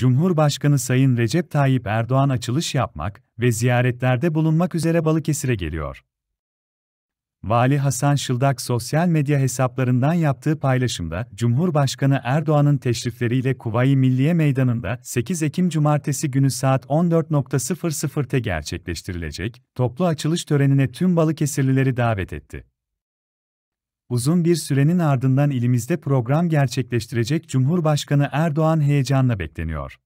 Cumhurbaşkanı Sayın Recep Tayyip Erdoğan açılış yapmak ve ziyaretlerde bulunmak üzere Balıkesir'e geliyor. Vali Hasan Şıldak sosyal medya hesaplarından yaptığı paylaşımda, Cumhurbaşkanı Erdoğan'ın teşrifleriyle Kuvayi Milliye Meydanı'nda 8 Ekim Cumartesi günü saat 14.00'te gerçekleştirilecek toplu açılış törenine tüm Balıkesirlileri davet etti uzun bir sürenin ardından ilimizde program gerçekleştirecek Cumhurbaşkanı Erdoğan heyecanla bekleniyor.